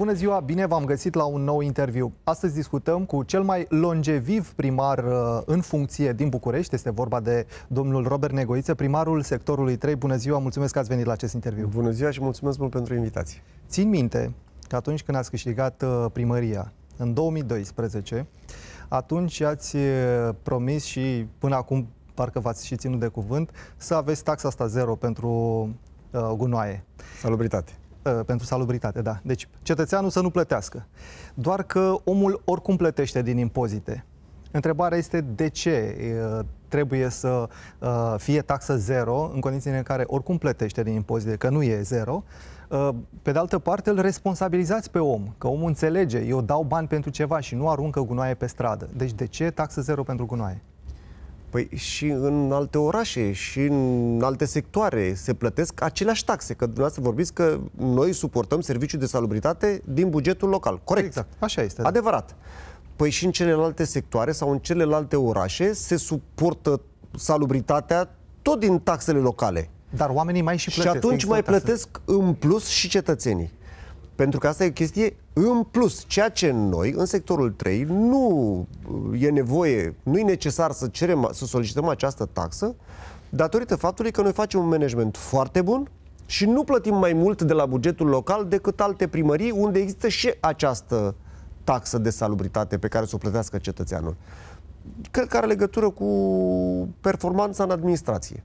Bună ziua, bine v-am găsit la un nou interviu. Astăzi discutăm cu cel mai longeviv primar uh, în funcție din București. Este vorba de domnul Robert Negoiță, primarul sectorului 3. Bună ziua, mulțumesc că ați venit la acest interviu. Bună ziua și mulțumesc mult pentru invitație. Țin minte că atunci când ați câștigat uh, primăria, în 2012, atunci ați uh, promis și până acum parcă v-ați și ținut de cuvânt, să aveți taxa asta zero pentru gunoaie. Salubritate. Uh, pentru salubritate, da. Deci cetățeanul să nu plătească. Doar că omul oricum plătește din impozite. Întrebarea este de ce uh, trebuie să uh, fie taxă zero în condițiile în care oricum plătește din impozite, că nu e zero. Pe de altă parte, îl responsabilizați pe om, că omul înțelege, eu dau bani pentru ceva și nu aruncă gunoaie pe stradă. Deci de ce taxă zero pentru gunoaie? Păi și în alte orașe, și în alte sectoare se plătesc aceleași taxe. Că dumneavoastră vorbiți că noi suportăm serviciul de salubritate din bugetul local. Corect. Exact. Așa este. Adevărat. Păi și în celelalte sectoare sau în celelalte orașe se suportă salubritatea tot din taxele locale. Dar oamenii mai și plătesc. Și atunci exact, mai plătesc în plus și cetățenii. Pentru că asta e o chestie în plus, ceea ce noi, în sectorul 3, nu e nevoie, nu e necesar să, cerem, să solicităm această taxă, datorită faptului că noi facem un management foarte bun și nu plătim mai mult de la bugetul local decât alte primării unde există și această taxă de salubritate pe care să o plătească cetățeanul. Cred că are legătură cu performanța în administrație.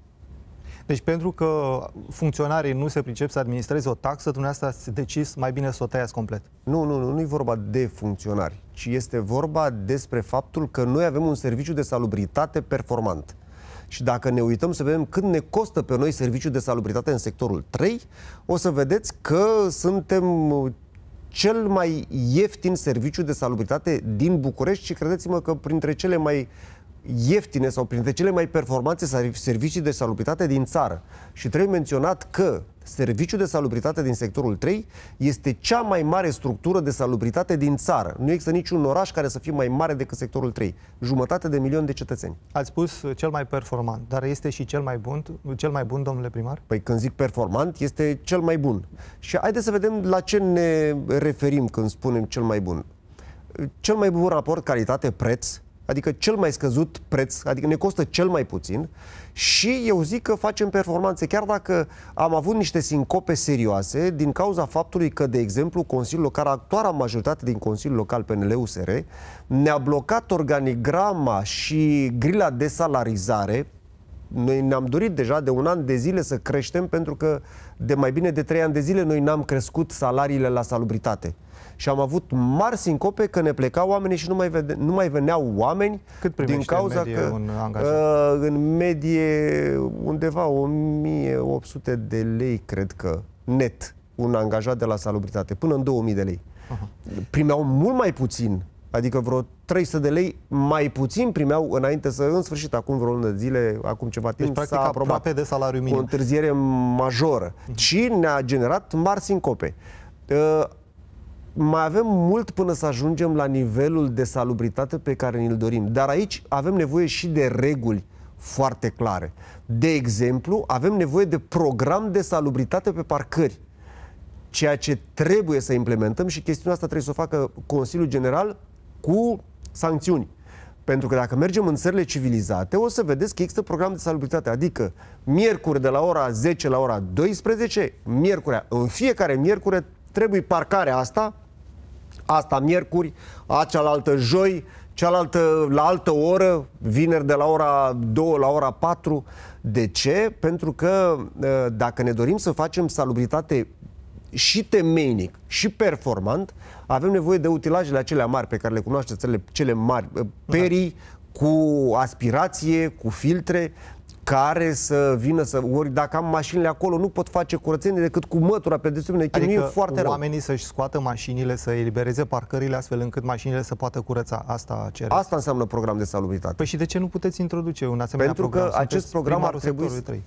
Deci pentru că funcționarii nu se pricep să administreze o taxă, dumneavoastră ați decis mai bine să o tăiați complet. Nu, nu, nu, nu e vorba de funcționari, ci este vorba despre faptul că noi avem un serviciu de salubritate performant. Și dacă ne uităm să vedem cât ne costă pe noi serviciul de salubritate în sectorul 3, o să vedeți că suntem uh, cel mai ieftin serviciu de salubritate din București și credeți-mă că printre cele mai uh, ieftine sau printre cele mai performanțe servicii de salubritate din țară. Și trebuie menționat că Serviciul de salubritate din sectorul 3 este cea mai mare structură de salubritate din țară. Nu există niciun oraș care să fie mai mare decât sectorul 3. Jumătate de milion de cetățeni. Ați spus uh, cel mai performant, dar este și cel mai bun, cel mai bun domnule primar? Păi când zic performant, este cel mai bun. Și haideți să vedem la ce ne referim când spunem cel mai bun. Cel mai bun raport calitate-preț adică cel mai scăzut preț, adică ne costă cel mai puțin și eu zic că facem performanțe, chiar dacă am avut niște sincope serioase din cauza faptului că, de exemplu, Consiliul Local, actuala majoritate din Consiliul Local PNL-USR, ne-a blocat organigrama și grila de salarizare noi ne-am dorit deja de un an de zile să creștem pentru că de mai bine de trei ani de zile noi n-am crescut salariile la salubritate. Și am avut mari sincope că ne plecau oamenii și nu mai, vede, nu mai veneau oameni Cât din cauza în medie că un uh, angajat? Uh, în medie undeva 1800 de lei, cred că, net, un angajat de la salubritate, până în 2000 de lei. Aha. Primeau mult mai puțin Adică vreo 300 de lei mai puțin primeau înainte să, în sfârșit, acum vreo lună de zile, acum ceva deci, timp, deci, s-a aprobat de salariu minim. o întârziere majoră. Mm-hmm. Și ne-a generat mari sincope. Uh, mai avem mult până să ajungem la nivelul de salubritate pe care ni-l dorim. Dar aici avem nevoie și de reguli foarte clare. De exemplu, avem nevoie de program de salubritate pe parcări ceea ce trebuie să implementăm și chestiunea asta trebuie să o facă Consiliul General cu sancțiuni. Pentru că dacă mergem în țările civilizate, o să vedeți că există program de salubritate. Adică, miercuri de la ora 10 la ora 12, miercurea, în fiecare miercure trebuie parcarea asta, asta miercuri, a cealaltă joi, cealaltă la altă oră, vineri de la ora 2 la ora 4. De ce? Pentru că ă, dacă ne dorim să facem salubritate și temeinic și performant, avem nevoie de utilajele acelea mari pe care le cunoaște cele, cele mari, perii da. cu aspirație, cu filtre, care să vină să... Ori dacă am mașinile acolo, nu pot face curățenie decât cu mătura pe desumine. Deci adică e foarte rău. oamenii să-și scoată mașinile, să elibereze parcările astfel încât mașinile să poată curăța. Asta cere. Asta înseamnă program de salubritate. Păi și de ce nu puteți introduce un asemenea Pentru program? Pentru că Sunteți acest program ar trebui... 3.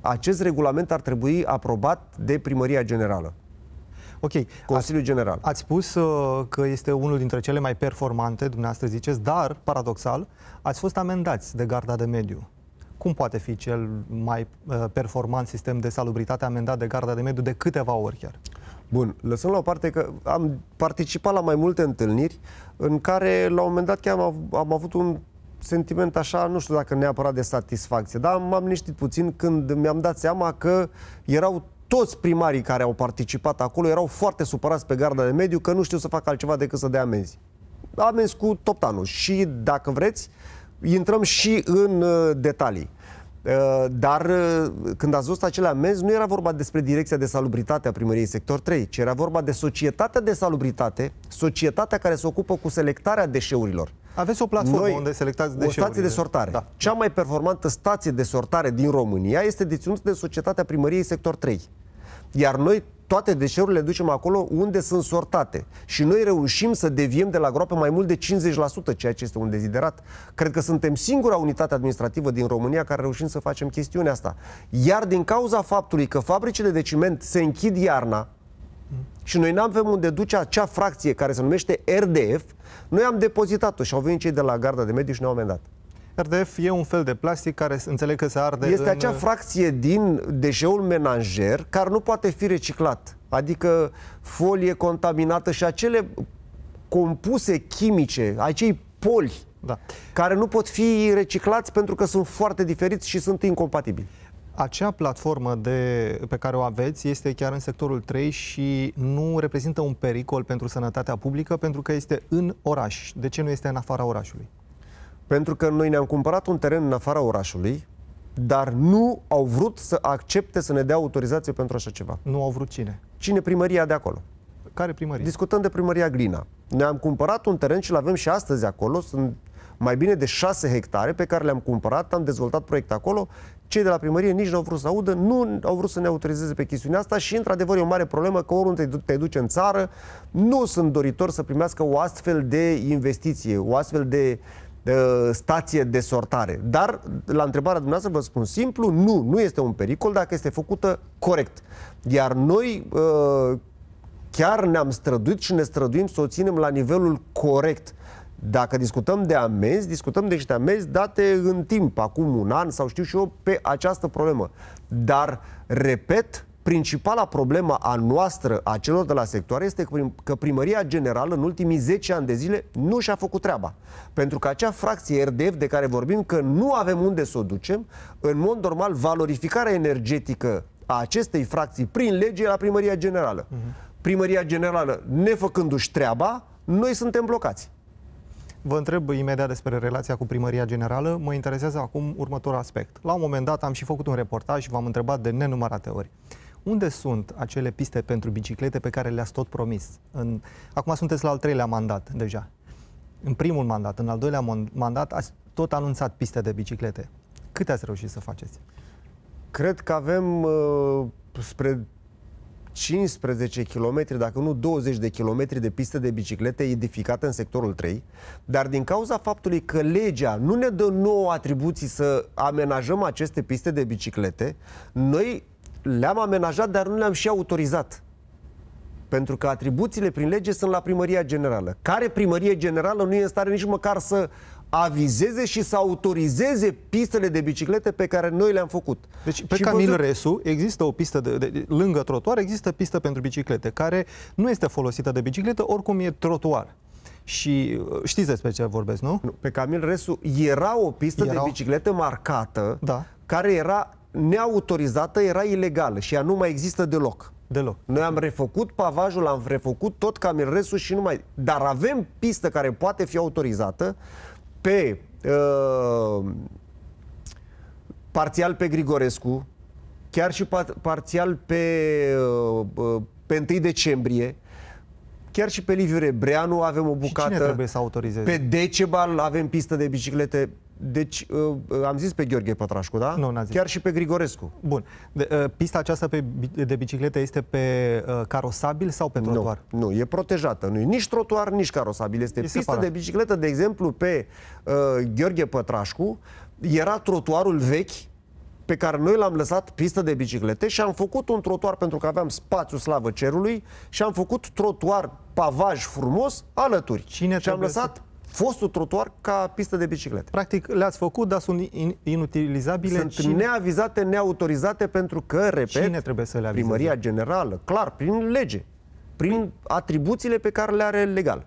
Acest regulament ar trebui aprobat de Primăria Generală. Ok. Consiliul General. Ați spus uh, că este unul dintre cele mai performante, dumneavoastră ziceți, dar, paradoxal, ați fost amendați de Garda de Mediu. Cum poate fi cel mai uh, performant sistem de salubritate amendat de Garda de Mediu de câteva ori chiar? Bun, lăsăm la o parte că am participat la mai multe întâlniri în care, la un moment dat, chiar am, am avut un sentiment așa, nu știu dacă neapărat de satisfacție, dar m-am liniștit puțin când mi-am dat seama că erau toți primarii care au participat acolo erau foarte supărați pe garda de mediu că nu știu să facă altceva decât să dea amenzi. Amenzi cu toptanul. Și, dacă vreți, intrăm și în uh, detalii. Uh, dar uh, când ați văzut acele amenzi, nu era vorba despre direcția de salubritate a primăriei sector 3, ci era vorba de societatea de salubritate, societatea care se ocupă cu selectarea deșeurilor. Aveți o platformă Noi, unde selectați deșeurile. O stație de sortare. Da. Cea mai performantă stație de sortare din România este deținută de societatea primăriei sector 3. Iar noi toate deșeurile le ducem acolo unde sunt sortate. Și noi reușim să deviem de la groapă mai mult de 50%, ceea ce este un deziderat. Cred că suntem singura unitate administrativă din România care reușim să facem chestiunea asta. Iar din cauza faptului că fabricile de ciment se închid iarna, și noi n-am avem unde duce acea fracție care se numește RDF, noi am depozitat-o și au venit cei de la Garda de Mediu și ne-au amendat. RDF e un fel de plastic care înțeleg că se arde Este în... acea uh, fracție din deșeul menajer care nu poate fi reciclat. Adică folie contaminată și acele compuse chimice, acei poli da. care nu pot fi reciclați pentru că sunt foarte diferiți și sunt incompatibili. Acea platformă de, pe care o aveți este chiar în sectorul 3 și nu reprezintă un pericol pentru sănătatea publică pentru că este în oraș. De ce nu este în afara orașului? Pentru că noi ne-am cumpărat un teren în afara orașului, dar nu au vrut să accepte să ne dea autorizație pentru așa ceva. Nu au vrut cine? Cine primăria de acolo? Care primărie? Discutăm de primăria Glina. Ne-am cumpărat un teren și l-avem și astăzi acolo. Sunt mai bine de 6 hectare pe care le-am cumpărat, am dezvoltat proiect acolo. Cei de la primărie nici nu au vrut să audă, nu au vrut să ne autorizeze pe chestiunea asta și, într-adevăr, e o mare problemă că oriunde te duce în țară, nu sunt doritor să primească o astfel de investiție, o astfel de uh, Uh, stație de sortare. Dar la întrebarea dumneavoastră vă spun simplu, nu, nu este un pericol dacă este făcută corect. Iar noi uh, chiar ne-am străduit și ne străduim să o ținem la nivelul corect. Dacă discutăm de amenzi, discutăm de niște amenzi date în timp, acum un an sau știu și eu, pe această problemă. Dar, repet, principala problemă a noastră, a celor de la sectoare, este că primăria generală în ultimii 10 ani de zile nu și-a făcut treaba. Pentru că acea fracție RDF de care vorbim că nu avem unde să o ducem, în mod normal, valorificarea energetică a acestei fracții prin lege la primăria generală. Mhm. Primăria generală, nefăcându-și treaba, noi suntem blocați. Vă întreb imediat despre relația cu primăria generală. Mă interesează acum următorul aspect. La un moment dat am și făcut un reportaj și v-am întrebat de nenumărate ori. Unde sunt acele piste pentru biciclete pe care le-ați tot promis? În... Acum sunteți la al treilea mandat deja. În primul mandat, în al doilea mandat, ați tot anunțat piste de biciclete. Câte ați reușit să faceți? Cred că avem uh, spre 15 km, dacă nu 20 de km de piste de biciclete edificate în sectorul 3, dar din cauza faptului că legea nu ne dă nouă atribuții să amenajăm aceste piste de biciclete, noi le-am amenajat, dar nu le-am și autorizat. Pentru că atribuțiile prin lege sunt la primăria generală. Care primărie generală nu e în stare nici măcar să avizeze și să autorizeze pistele de biciclete pe care noi le-am făcut. Deci pe și Camil văzut... Resu există o pistă de, de, lângă trotuar, există pistă pentru biciclete care nu este folosită de bicicletă, oricum e trotuar. Și uh, știți despre ce vorbesc, nu? pe Camil Resu era o pistă era de biciclete marcată da. care era neautorizată era ilegală și ea nu mai există deloc. Deloc. Noi am refăcut pavajul, am refăcut tot camirresul și nu mai... Dar avem pistă care poate fi autorizată pe... Uh, parțial pe Grigorescu, chiar și par parțial pe, uh, pe 1 decembrie, chiar și pe Liviu Rebreanu avem o bucată. Și cine trebuie să autorizeze? Pe Decebal avem pistă de biciclete deci, uh, uh, am zis pe Gheorghe Pătrașcu, da? Nu, zis. Chiar și pe Grigorescu. Bun. De, uh, pista aceasta pe, de biciclete este pe carosabil sau pe trotuar? Nu, nu e protejată. Nu e nici trotuar, nici carosabil. Este e Pista separat. de bicicletă, de exemplu, pe uh, Gheorghe Pătrașcu. Era trotuarul vechi pe care noi l-am lăsat pistă de biciclete și am făcut un trotuar pentru că aveam spațiu slavă cerului și am făcut trotuar pavaj frumos alături. Cine și am lăsat să fostul trotuar ca pistă de biciclete. Practic le-ați făcut, dar sunt in inutilizabile. Sunt cine? neavizate, neautorizate, pentru că, repet, Cine trebuie să le primăria generală, clar, prin lege, prin atribuțiile pe care le are legal.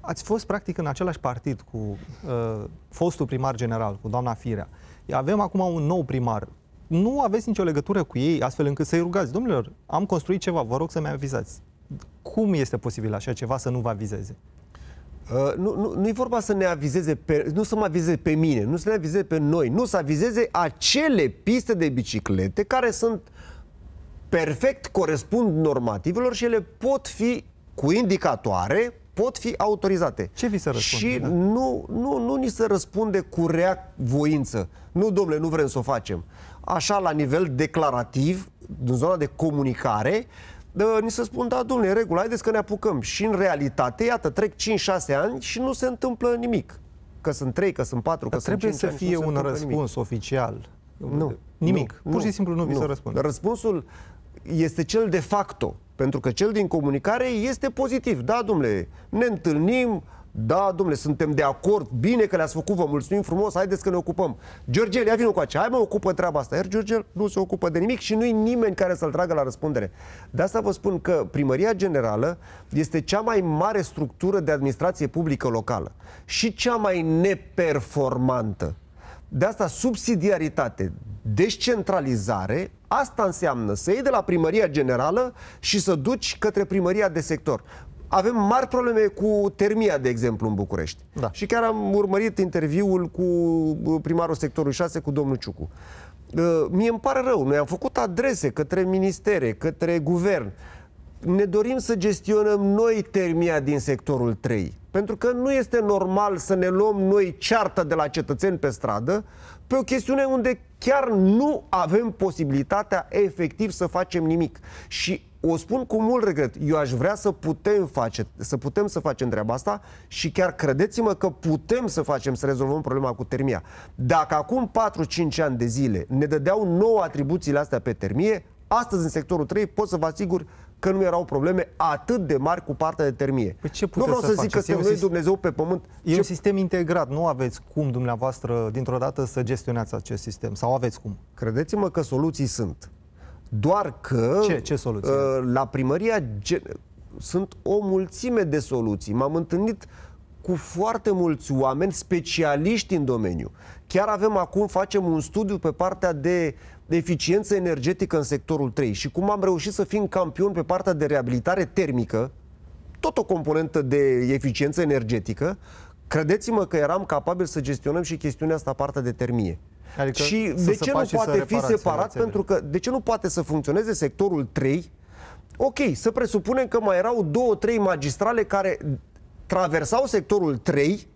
Ați fost practic în același partid cu uh, fostul primar general, cu doamna Firea. Avem acum un nou primar. Nu aveți nicio legătură cu ei, astfel încât să-i rugați, domnilor, am construit ceva, vă rog să-mi avizați. Cum este posibil așa ceva să nu vă avizeze? Uh, nu, nu, nu e vorba să ne avizeze pe, nu să mă avizeze pe mine, nu să ne avizeze pe noi, nu să avizeze acele piste de biciclete care sunt perfect corespund normativelor și ele pot fi cu indicatoare, pot fi autorizate. Ce vi se răspunde? Și nu, nu, nu ni se răspunde cu rea voință. Nu, domnule, nu vrem să o facem. Așa, la nivel declarativ, în zona de comunicare, uh, dă, ni se spun, da, domnule, regulă, haideți că ne apucăm. Și în realitate, iată, trec 5-6 ani și nu se întâmplă nimic. Că sunt 3, că sunt 4, că Dar sunt 5 Trebuie să fie un răspuns nimic. oficial. Nu. Nimic. Nu, Pur și simplu nu, nu vi se răspunde. Răspunsul este cel de facto. Pentru că cel din comunicare este pozitiv. Da, domnule, ne întâlnim, da, domnule, suntem de acord, bine că le-ați făcut, vă mulțumim frumos, haideți că ne ocupăm. George, ia vină cu acea, hai mă, ocupă treaba asta. Iar George nu se ocupă de nimic și nu-i nimeni care să-l tragă la răspundere. De asta vă spun că Primăria Generală este cea mai mare structură de administrație publică locală și cea mai neperformantă. De asta subsidiaritate, descentralizare, asta înseamnă să iei de la primăria generală și să duci către primăria de sector avem mari probleme cu termia, de exemplu, în București. Da. Și chiar am urmărit interviul cu uh, primarul sectorului 6, cu domnul Ciucu. Uh, mie îmi pare rău, noi am făcut adrese către ministere, către guvern. Ne dorim să gestionăm noi termia din sectorul 3. Pentru că nu este normal să ne luăm noi ceartă de la cetățeni pe stradă pe o chestiune unde chiar nu avem posibilitatea efectiv să facem nimic. Și o spun cu mult regret. Eu aș vrea să putem face, să putem să facem treaba asta și chiar credeți-mă că putem să facem, să rezolvăm problema cu termia. Dacă acum 4-5 ani de zile ne dădeau nouă atribuțiile astea pe termie, astăzi în sectorul 3 pot să vă asigur că nu erau probleme atât de mari cu partea de termie. Păi ce nu vreau să, să zic că suntem noi Dumnezeu pe pământ. E ce... un sistem integrat, nu aveți cum dumneavoastră dintr-o dată să gestionați acest sistem, sau aveți cum? Credeți-mă că soluții sunt. Doar că ce, ce soluții? Uh, la primăria sunt o mulțime de soluții. M-am întâlnit cu foarte mulți oameni specialiști în domeniu. Chiar avem acum, facem un studiu pe partea de eficiență energetică în sectorul 3 și cum am reușit să fim campion pe partea de reabilitare termică, tot o componentă de eficiență energetică, credeți-mă că eram capabil să gestionăm și chestiunea asta, partea de termie. Adică și de ce nu poate fi separat? Pentru că de ce nu poate să funcționeze sectorul 3? Ok, să presupunem că mai erau două, trei magistrale care traversau sectorul 3,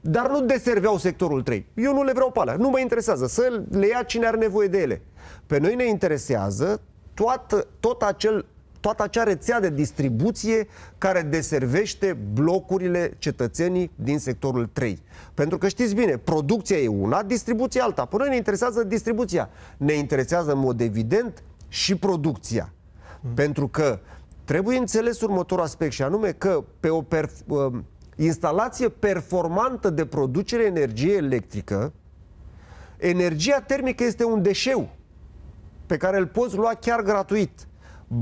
dar nu deserveau sectorul 3. Eu nu le vreau pe Nu mă interesează să le ia cine are nevoie de ele. Pe noi ne interesează toată, tot acel toată acea rețea de distribuție care deservește blocurile cetățenii din sectorul 3. Pentru că știți bine, producția e una, distribuția alta. Până ne interesează distribuția. Ne interesează în mod evident și producția. Mm. Pentru că trebuie înțeles următorul aspect și anume că pe o perf- um, instalație performantă de producere energie electrică, energia termică este un deșeu pe care îl poți lua chiar gratuit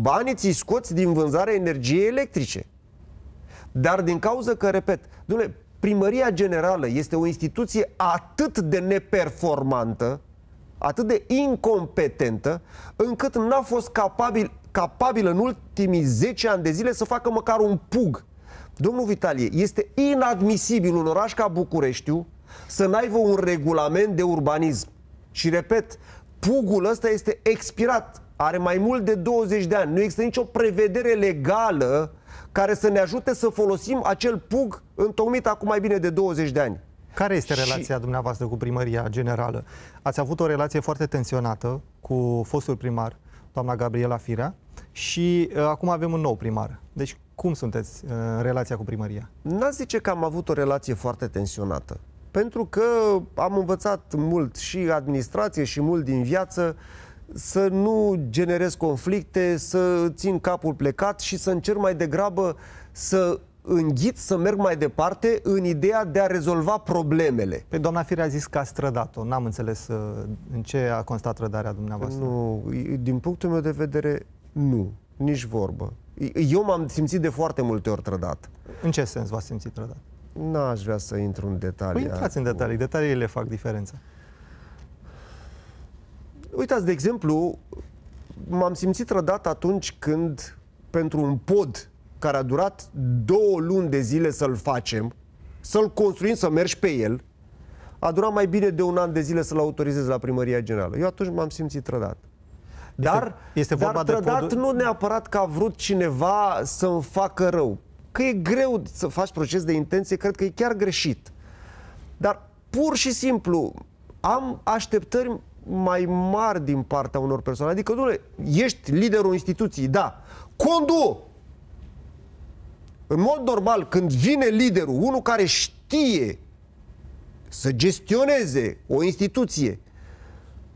banii ți scoți din vânzarea energiei electrice. Dar din cauza că, repet, dule, primăria generală este o instituție atât de neperformantă, atât de incompetentă, încât n-a fost capabil, capabil în ultimii 10 ani de zile să facă măcar un pug. Domnul Vitalie, este inadmisibil un oraș ca Bucureștiu să n-aibă un regulament de urbanism. Și repet, pugul ăsta este expirat are mai mult de 20 de ani. Nu există nicio prevedere legală care să ne ajute să folosim acel pug întocmit acum mai bine de 20 de ani. Care este relația și... dumneavoastră cu primăria generală? Ați avut o relație foarte tensionată cu fostul primar, doamna Gabriela Firea, și uh, acum avem un nou primar. Deci cum sunteți uh, în relația cu primăria? n ați zice că am avut o relație foarte tensionată. Pentru că am învățat mult și administrație și mult din viață să nu generez conflicte, să țin capul plecat și să încerc mai degrabă să înghit, să merg mai departe în ideea de a rezolva problemele. Pe doamna Firea a zis că a strădat-o. N-am înțeles uh, în ce a constat trădarea dumneavoastră. Nu, din punctul meu de vedere, nu. Nici vorbă. Eu m-am simțit de foarte multe ori trădat. În ce sens v-ați simțit trădat? N-aș vrea să intru în detalii. Păi intrați acum. în detalii, detaliile fac diferența. Uitați, de exemplu, m-am simțit trădat atunci când pentru un pod care a durat două luni de zile să-l facem, să-l construim, să mergi pe el, a durat mai bine de un an de zile să-l autorizez la primăria generală. Eu atunci m-am simțit trădat. Dar, este, este vorba dar trădat de nu neapărat că a vrut cineva să-mi facă rău. Că e greu să faci proces de intenție, cred că e chiar greșit. Dar pur și simplu am așteptări mai mari din partea unor persoane. Adică, domnule, ești liderul instituției, da. Condu! În mod normal, când vine liderul, unul care știe să gestioneze o instituție,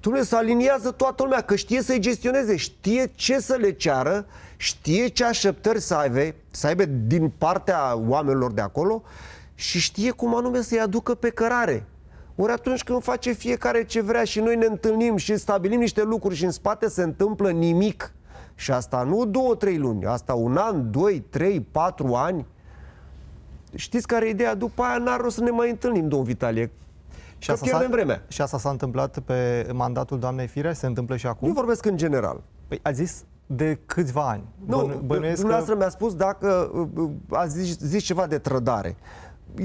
le să aliniază toată lumea, că știe să-i gestioneze, știe ce să le ceară, știe ce așteptări să aibă, să aibă din partea oamenilor de acolo și știe cum anume să-i aducă pe cărare. Ori atunci când face fiecare ce vrea și noi ne întâlnim și stabilim niște lucruri și în spate se întâmplă nimic. Și asta nu două, trei luni, asta un an, doi, trei, patru ani. Știți care e ideea? După aia n-ar rost să ne mai întâlnim, domn Vitalie. Și asta, s-a, și asta s-a întâmplat pe mandatul doamnei Firea? Se întâmplă și acum? Nu vorbesc în general. Păi a zis de câțiva ani. Nu, Bănuiesc dumneavoastră că... mi-a spus dacă uh, uh, a zis, zis ceva de trădare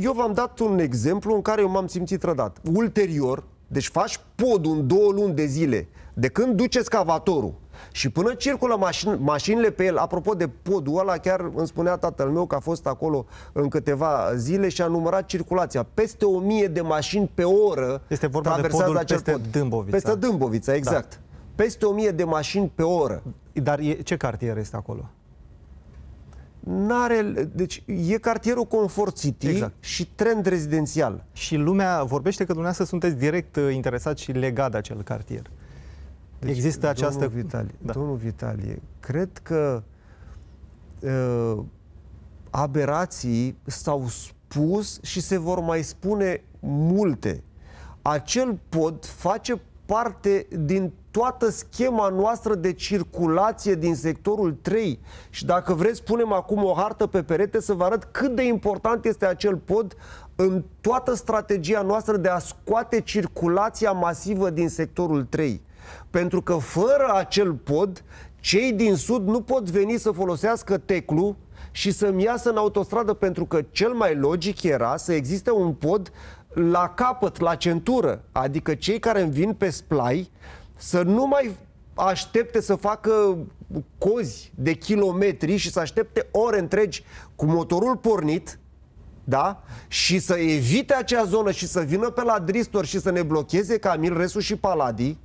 eu v-am dat un exemplu în care eu m-am simțit trădat. Ulterior, deci faci podul în două luni de zile, de când duci excavatorul și până circulă mașin, mașinile pe el, apropo de podul ăla, chiar îmi spunea tatăl meu că a fost acolo în câteva zile și a numărat circulația. Peste o mie de mașini pe oră este vorba traversează de podul acest peste pod. Dâmbovița. Peste Dâmbovița, exact. Da. Peste o mie de mașini pe oră. Dar e, ce cartier este acolo? N-are, deci e cartierul Comfort city exact. și trend rezidențial. Și lumea vorbește că dumneavoastră sunteți direct uh, interesat și legat de acel cartier. Deci, Există această... Domnul Vitalie, da. domnul Vitalie, cred că uh, aberații s-au spus și se vor mai spune multe. Acel pod face parte din toată schema noastră de circulație din sectorul 3 și dacă vreți punem acum o hartă pe perete să vă arăt cât de important este acel pod în toată strategia noastră de a scoate circulația masivă din sectorul 3. Pentru că fără acel pod, cei din sud nu pot veni să folosească teclu și să-mi iasă în autostradă pentru că cel mai logic era să existe un pod la capăt, la centură, adică cei care îmi vin pe splai să nu mai aștepte să facă cozi de kilometri și să aștepte ore întregi cu motorul pornit, da? Și să evite acea zonă și să vină pe la Dristor și să ne blocheze Camil Resu și Paladi,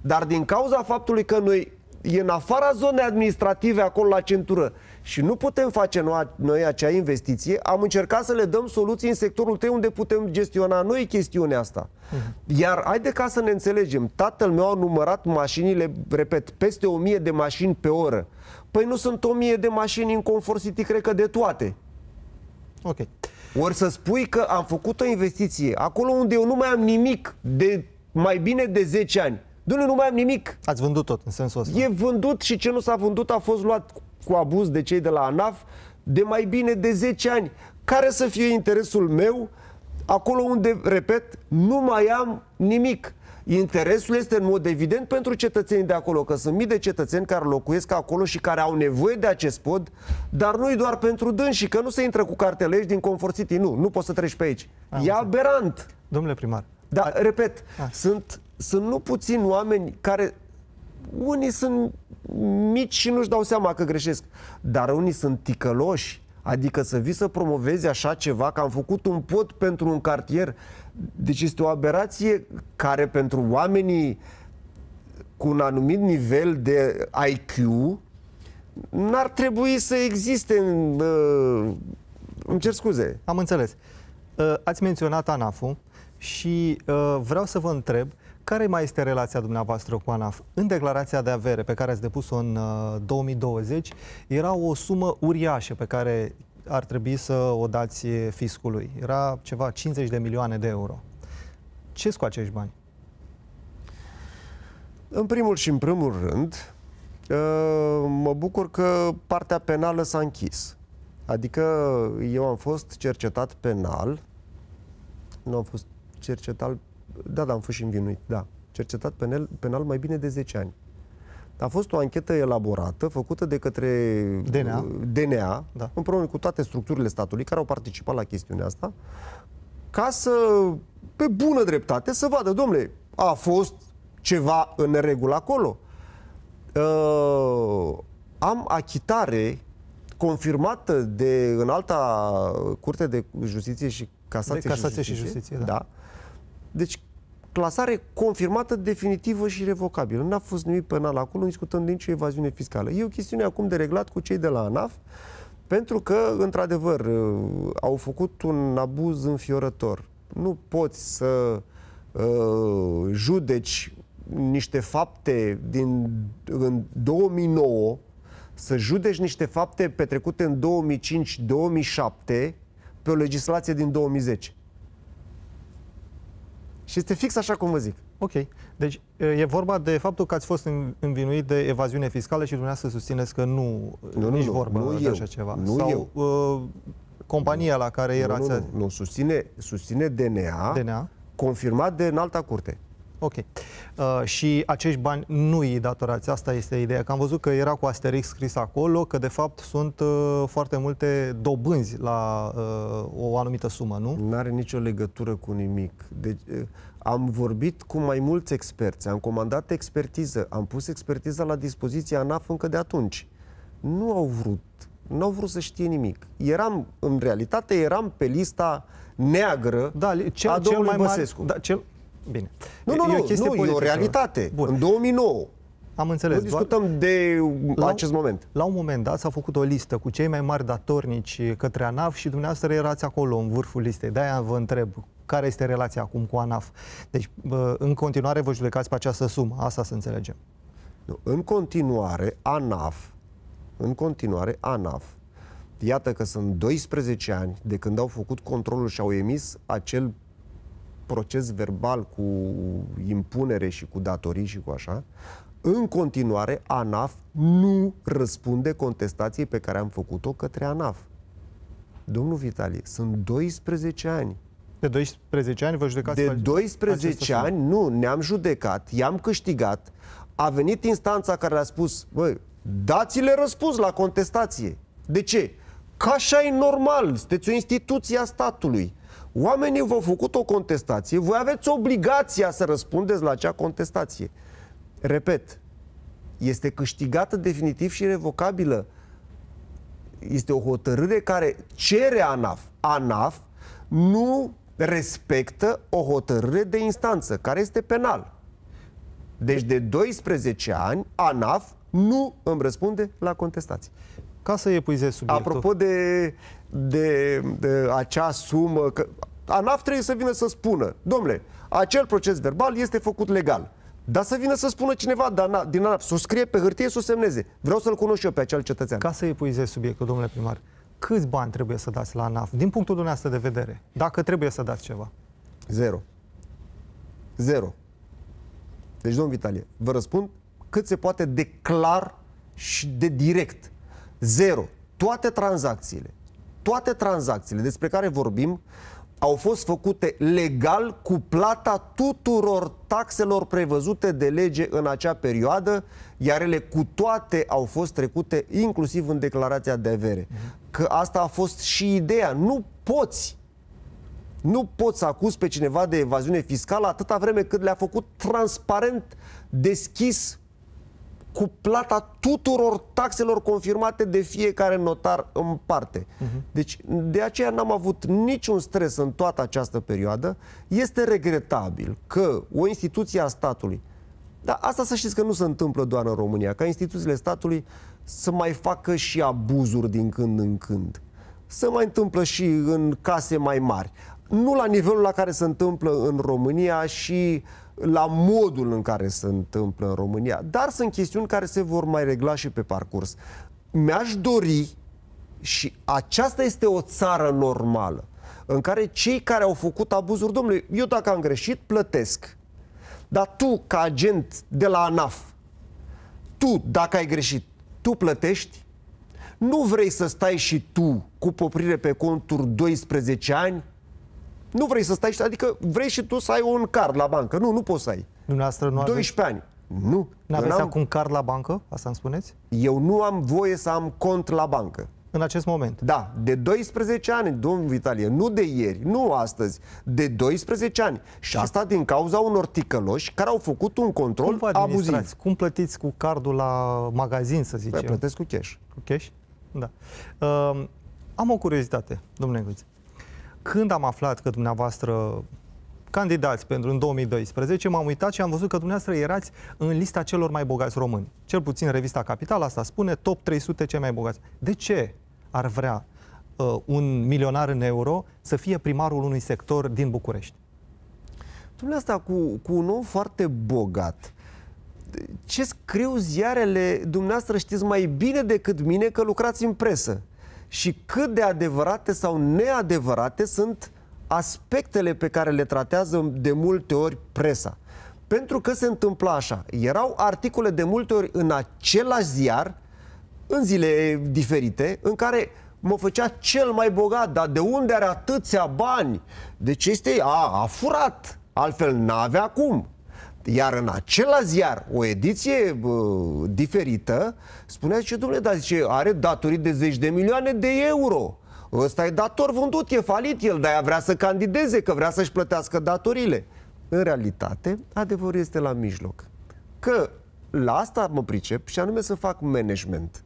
dar din cauza faptului că noi e în afara zonei administrative, acolo la centură. Și nu putem face noi, acea investiție. Am încercat să le dăm soluții în sectorul 3 unde putem gestiona noi chestiunea asta. Uh-huh. Iar haide ca să ne înțelegem. Tatăl meu a numărat mașinile, repet, peste 1000 de mașini pe oră. Păi nu sunt 1000 de mașini în Comfort City, cred că de toate. Ok. Ori să spui că am făcut o investiție acolo unde eu nu mai am nimic de mai bine de 10 ani Dumnezeu, nu mai am nimic. Ați vândut tot în sensul ăsta. E vândut și ce nu s-a vândut a fost luat cu abuz de cei de la ANAF de mai bine de 10 ani. Care să fie interesul meu acolo unde, repet, nu mai am nimic? Interesul este în mod evident pentru cetățenii de acolo, că sunt mii de cetățeni care locuiesc acolo și care au nevoie de acest pod, dar nu-i doar pentru și că nu se intră cu cartelești din Comfort City, nu, nu poți să treci pe aici. Am e aberant. Domnule primar. Dar, repet, a. sunt sunt nu puțini oameni care unii sunt mici și nu-și dau seama că greșesc, dar unii sunt ticăloși. Adică să vii să promovezi așa ceva, că am făcut un pod pentru un cartier. Deci este o aberație care pentru oamenii cu un anumit nivel de IQ n-ar trebui să existe în... Uh, îmi cer scuze. Am înțeles. Uh, ați menționat ANAF-ul și uh, vreau să vă întreb care mai este relația dumneavoastră cu ANAF? În declarația de avere pe care ați depus-o în 2020, uh, era o sumă uriașă pe care ar trebui să o dați fiscului. Era ceva 50 de milioane de euro. Ce cu acești bani? În primul și în primul rând, uh, mă bucur că partea penală s-a închis. Adică eu am fost cercetat penal, nu am fost cercetat da, da, am fost și învinuit, da. Cercetat penal, penal mai bine de 10 ani. A fost o anchetă elaborată, făcută de către DNA, DNA da. împreună cu toate structurile statului care au participat la chestiunea asta, ca să, pe bună dreptate, să vadă, domnule, a fost ceva în regulă acolo. Uh, am achitare confirmată de în alta Curte de Justiție și Casație, de casație și Justiție, și justiție da. da deci, clasare confirmată, definitivă și revocabilă. N-a fost nimic penal acolo, nu discutăm nicio evaziune fiscală. E o chestiune acum de reglat cu cei de la ANAF, pentru că, într-adevăr, uh, au făcut un abuz înfiorător. Nu poți să uh, judeci niște fapte din în 2009, să judeci niște fapte petrecute în 2005-2007 pe o legislație din 2010. Și este fix așa cum vă zic. Ok. Deci e vorba de faptul că ați fost învinuit de evaziune fiscală și dumneavoastră susțineți că nu, nu nici nu, vorba nu de eu, așa ceva. Nu Sau, eu. Uh, compania nu, la care erați... Nu, nu, nu. nu. Susține, susține DNA, DNA confirmat de alta curte. Ok. Uh, și acești bani nu îi datorați. Asta este ideea. Că am văzut că era cu asterix scris acolo, că de fapt sunt uh, foarte multe dobânzi la uh, o anumită sumă, nu? Nu are nicio legătură cu nimic. Deci, uh, am vorbit cu mai mulți experți, am comandat expertiză, am pus expertiza la dispoziția ANAF încă de atunci. Nu au vrut nu au vrut să știe nimic. Eram, în realitate, eram pe lista neagră da, cel, a domnului cel mai Băsescu. Mare, da, cel, Bine. Nu, nu, e, nu, e o, nu, e o realitate. Bun. În 2009. Am înțeles. Nu discutăm doar... de la, acest moment. La un moment dat s-a făcut o listă cu cei mai mari datornici către ANAF și dumneavoastră erați acolo în vârful listei. De-aia vă întreb care este relația acum cu ANAF. Deci, în continuare vă judecați pe această sumă. Asta să înțelegem. Nu. În continuare, ANAF, în continuare, ANAF, iată că sunt 12 ani de când au făcut controlul și au emis acel proces verbal cu impunere și cu datorii și cu așa, în continuare ANAF nu răspunde contestației pe care am făcut-o către ANAF. Domnul Vitali, sunt 12 ani. De 12 ani vă judecați? De 12 ani, nu, ne-am judecat, i-am câștigat. A venit instanța care a spus, băi, dați-le răspuns la contestație. De ce? Ca așa e normal, sunteți o instituție a statului Oamenii v-au făcut o contestație, voi aveți obligația să răspundeți la acea contestație. Repet, este câștigată definitiv și revocabilă. Este o hotărâre care cere ANAF. ANAF nu respectă o hotărâre de instanță, care este penal. Deci de 12 ani, ANAF nu îmi răspunde la contestații. Ca să epuizez subiectul. Apropo de de, de acea sumă. Că ANAF trebuie să vină să spună, domnule, acel proces verbal este făcut legal. Dar să vină să spună cineva din ANAF, să o scrie pe hârtie, să o semneze. Vreau să-l cunosc eu pe acel cetățean. Ca să epuizez subiectul, domnule primar, câți bani trebuie să dați la ANAF, din punctul dumneavoastră de vedere, dacă trebuie să dați ceva? Zero. Zero. Deci, domn Vitalie, vă răspund cât se poate de clar și de direct. Zero. Toate tranzacțiile toate tranzacțiile despre care vorbim au fost făcute legal cu plata tuturor taxelor prevăzute de lege în acea perioadă, iar ele cu toate au fost trecute inclusiv în declarația de avere. Că asta a fost și ideea. Nu poți nu poți să acuzi pe cineva de evaziune fiscală atâta vreme cât le-a făcut transparent, deschis, cu plata tuturor taxelor confirmate de fiecare notar în parte. Uh-huh. Deci, de aceea n-am avut niciun stres în toată această perioadă. Este regretabil că o instituție a statului, dar asta să știți că nu se întâmplă doar în România, ca instituțiile statului să mai facă și abuzuri din când în când. Se mai întâmplă și în case mai mari. Nu la nivelul la care se întâmplă în România și uh, la modul în care se întâmplă în România. Dar sunt chestiuni care se vor mai regla și pe parcurs. Mi-aș dori și aceasta este o țară normală în care cei care au făcut abuzuri, domnule, eu dacă am greșit, plătesc. Dar tu, ca agent de la ANAF, tu, dacă ai greșit, tu plătești? Nu vrei să stai și tu cu poprire pe conturi 12 ani nu vrei să stai, adică vrei și tu să ai un card la bancă. Nu, nu poți să ai. Dumneavoastră nu 12 aveți... ani. Nu. Nu aveți am... un card la bancă? Asta îmi spuneți? Eu nu am voie să am cont la bancă. În acest moment? Da, de 12 ani, domnul Vitalie, nu de ieri, nu astăzi, de 12 ani. Și asta din cauza unor ticăloși care au făcut un control cum abuziv. Cum plătiți cu cardul la magazin, să păi, zicem? Plătesc cu cash. Cu cash? Da. Uh, am o curiozitate, domnule Guț. Când am aflat că dumneavoastră candidați pentru în 2012, m-am uitat și am văzut că dumneavoastră erați în lista celor mai bogați români. Cel puțin revista Capital asta spune top 300 cei mai bogați. De ce ar vrea uh, un milionar în euro să fie primarul unui sector din București? Dumneavoastră, cu, cu un om foarte bogat, ce scriu ziarele dumneavoastră știți mai bine decât mine că lucrați în presă și cât de adevărate sau neadevărate sunt aspectele pe care le tratează de multe ori presa. Pentru că se întâmpla așa. Erau articole de multe ori în același ziar, în zile diferite, în care mă făcea cel mai bogat, dar de unde are atâția bani? De deci ce este, a, a furat, altfel n-avea cum. Iar în același ziar, o ediție bă, diferită, spunea, zice, domnule, dar zice, are datorii de zeci de milioane de euro. Ăsta e dator vândut, e falit el, dar vrea să candideze, că vrea să-și plătească datorile. În realitate, adevărul este la mijloc. Că la asta mă pricep și anume să fac management.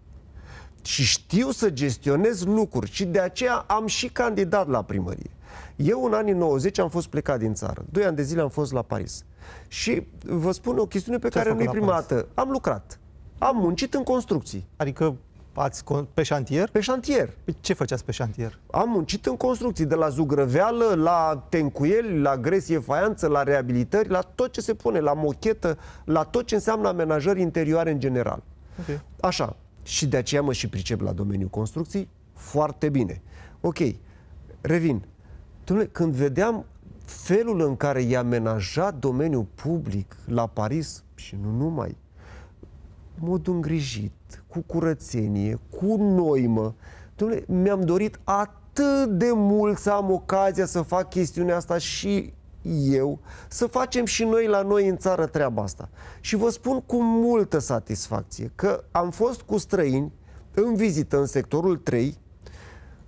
Și știu să gestionez lucruri și de aceea am și candidat la primărie. Eu în anii 90 am fost plecat din țară. Doi ani de zile am fost la Paris. Și vă spun o chestiune pe Ce care nu-i prima dată. Am lucrat. Am muncit în construcții. Adică ați pe șantier? Pe șantier. Păi ce făceați pe șantier? Am muncit în construcții, de la zugrăveală, la tencuieli, la gresie, faianță, la reabilitări, la tot ce se pune, la mochetă, la tot ce înseamnă amenajări interioare în general. Okay. Așa. Și de aceea mă și pricep la domeniul construcții foarte bine. Ok, revin. Dom'le, când vedeam felul în care i-a menajat domeniul public la Paris și nu numai, modul îngrijit, cu curățenie, cu noimă. Dom'le, mi-am dorit atât de mult să am ocazia să fac chestiunea asta și eu, să facem și noi la noi în țară treaba asta. Și vă spun cu multă satisfacție că am fost cu străini în vizită în sectorul 3,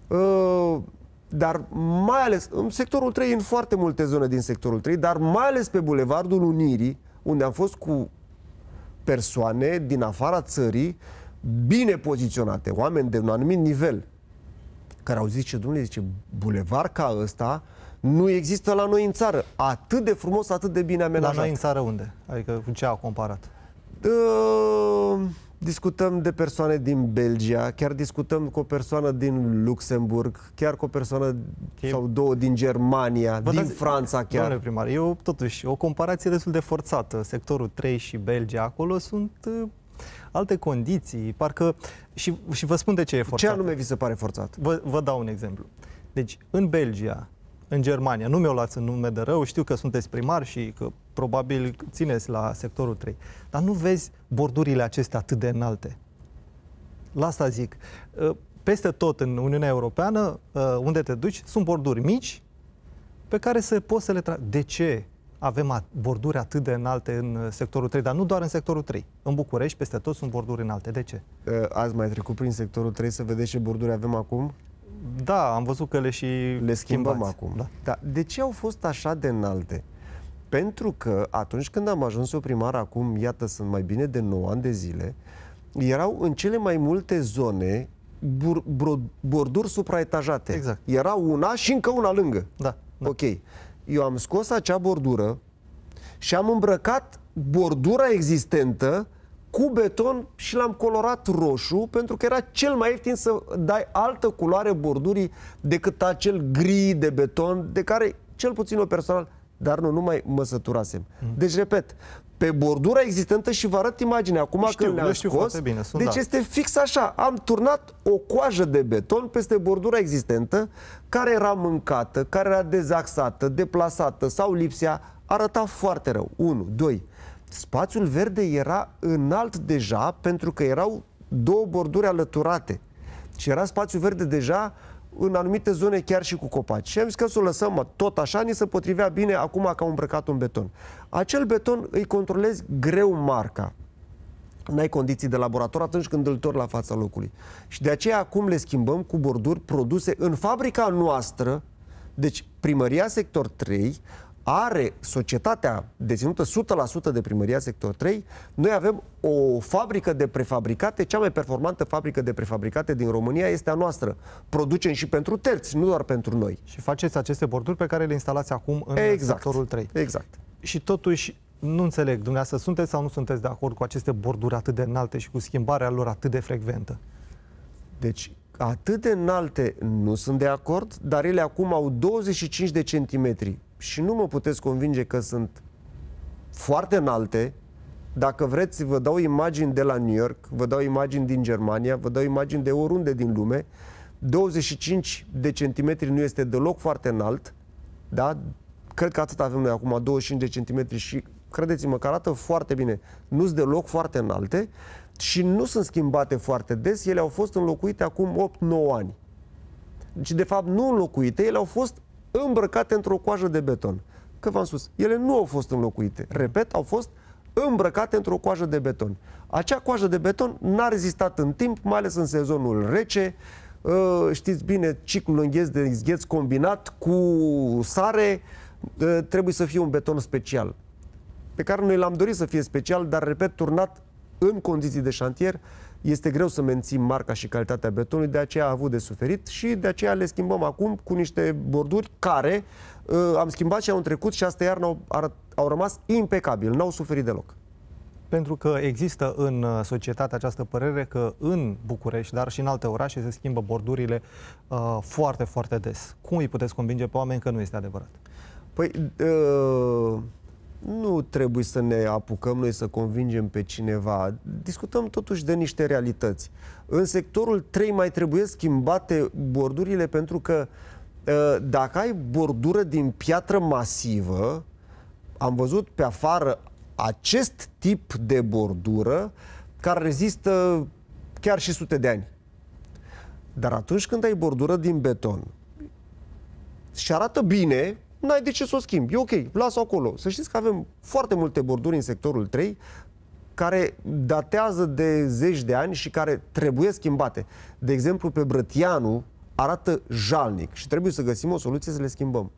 uh, ă, dar mai ales în sectorul 3, în foarte multe zone din sectorul 3, dar mai ales pe Bulevardul Unirii, unde am fost cu persoane din afara țării, bine poziționate, oameni de un anumit nivel, care au zis ce domnule, zice, bulevar ca ăsta nu există la noi în țară. Atât de frumos, atât de bine amenajat. La noi în țară unde? Adică cu ce a comparat? Uh... Discutăm de persoane din Belgia, chiar discutăm cu o persoană din Luxemburg, chiar cu o persoană e... sau două din Germania, Bă, din dați... Franța chiar. Doamne primar, eu totuși o comparație destul de forțată. Sectorul 3 și Belgia acolo sunt uh, alte condiții, parcă... Și, și vă spun de ce e forțat. Ce anume vi se pare forțat? Vă, vă dau un exemplu. Deci, în Belgia, în Germania. Nu mi-o luați în nume de rău, știu că sunteți primar și că probabil țineți la sectorul 3. Dar nu vezi bordurile acestea atât de înalte. La asta zic. Ă, peste tot în Uniunea Europeană, ă, unde te duci, sunt borduri mici pe care să poți să le tra... De ce avem borduri atât de înalte în sectorul 3, dar nu doar în sectorul 3. În București, peste tot, sunt borduri înalte. De ce? Ă, Azi mai trecut prin sectorul 3 să vedeți ce borduri avem acum. Da, am văzut că le și Le schimbăm schimbați. acum. Da? Da. De ce au fost așa de înalte? Pentru că atunci când am ajuns eu primar, acum, iată, sunt mai bine de 9 ani de zile, erau în cele mai multe zone bur, bro, borduri supraetajate. Exact. Era una și încă una lângă. Da, da. Ok. Eu am scos acea bordură și am îmbrăcat bordura existentă cu beton și l-am colorat roșu pentru că era cel mai ieftin să dai altă culoare bordurii decât acel gri de beton de care cel puțin eu personal, dar nu numai mă săturasem. Mm. Deci, repet, pe bordura existentă și vă arăt imaginea. Acum știu, când le-am scos, bine, sunt deci da. este fix așa. Am turnat o coajă de beton peste bordura existentă, care era mâncată, care era dezaxată, deplasată sau lipsea, arăta foarte rău. 1. 2 spațiul verde era înalt deja pentru că erau două borduri alăturate. Și era spațiul verde deja în anumite zone chiar și cu copaci. Și am zis că să o lăsăm tot așa, ni se potrivea bine acum că am îmbrăcat un beton. Acel beton îi controlezi greu marca. N-ai condiții de laborator atunci când îl tor la fața locului. Și de aceea acum le schimbăm cu borduri produse în fabrica noastră, deci primăria sector 3 are societatea deținută 100% de primăria sector 3, noi avem o fabrică de prefabricate, cea mai performantă fabrică de prefabricate din România este a noastră. Producem și pentru terți, nu doar pentru noi. Și faceți aceste borduri pe care le instalați acum în exact. sectorul 3. Exact. Și totuși, nu înțeleg, dumneavoastră, sunteți sau nu sunteți de acord cu aceste borduri atât de înalte și cu schimbarea lor atât de frecventă? Deci, atât de înalte nu sunt de acord, dar ele acum au 25 de centimetri și nu mă puteți convinge că sunt foarte înalte. Dacă vreți, vă dau imagini de la New York, vă dau imagini din Germania, vă dau imagini de oriunde din lume. 25 de centimetri nu este deloc foarte înalt, da? Cred că atât avem noi acum, 25 de centimetri și credeți-mă că arată foarte bine. Nu sunt deloc foarte înalte și nu sunt schimbate foarte des. Ele au fost înlocuite acum 8-9 ani. Deci, de fapt, nu înlocuite, ele au fost îmbrăcate într-o coajă de beton. Că v-am spus, ele nu au fost înlocuite. Repet, au fost îmbrăcate într-o coajă de beton. Acea coajă de beton n-a rezistat în timp, mai ales în sezonul rece, ă, știți bine, ciclul îngheț de îngheț combinat cu sare, ă, trebuie să fie un beton special, pe care noi l-am dorit să fie special, dar, repet, turnat în condiții de șantier, este greu să menții marca și calitatea betonului, de aceea a avut de suferit și de aceea le schimbăm acum cu niște borduri care uh, am schimbat și au trecut și asta iarnă au, au rămas impecabil, n-au suferit deloc. Pentru că există în uh, societate această părere că în București, dar și în alte orașe, se schimbă bordurile uh, foarte, foarte des. Cum îi puteți convinge pe oameni că nu este adevărat? Păi, uh, nu trebuie să ne apucăm noi să convingem pe cineva. Discutăm totuși de niște realități. În sectorul 3 mai trebuie schimbate bordurile pentru că ă, dacă ai bordură din piatră masivă, am văzut pe afară acest tip de bordură care rezistă chiar și sute de ani. Dar atunci când ai bordură din beton și arată bine, n-ai de ce să o schimbi. E ok, las-o acolo. Să știți că avem foarte multe borduri în sectorul 3 care datează de zeci de ani și care trebuie schimbate. De exemplu, pe Brătianu arată jalnic și trebuie să găsim o soluție să le schimbăm.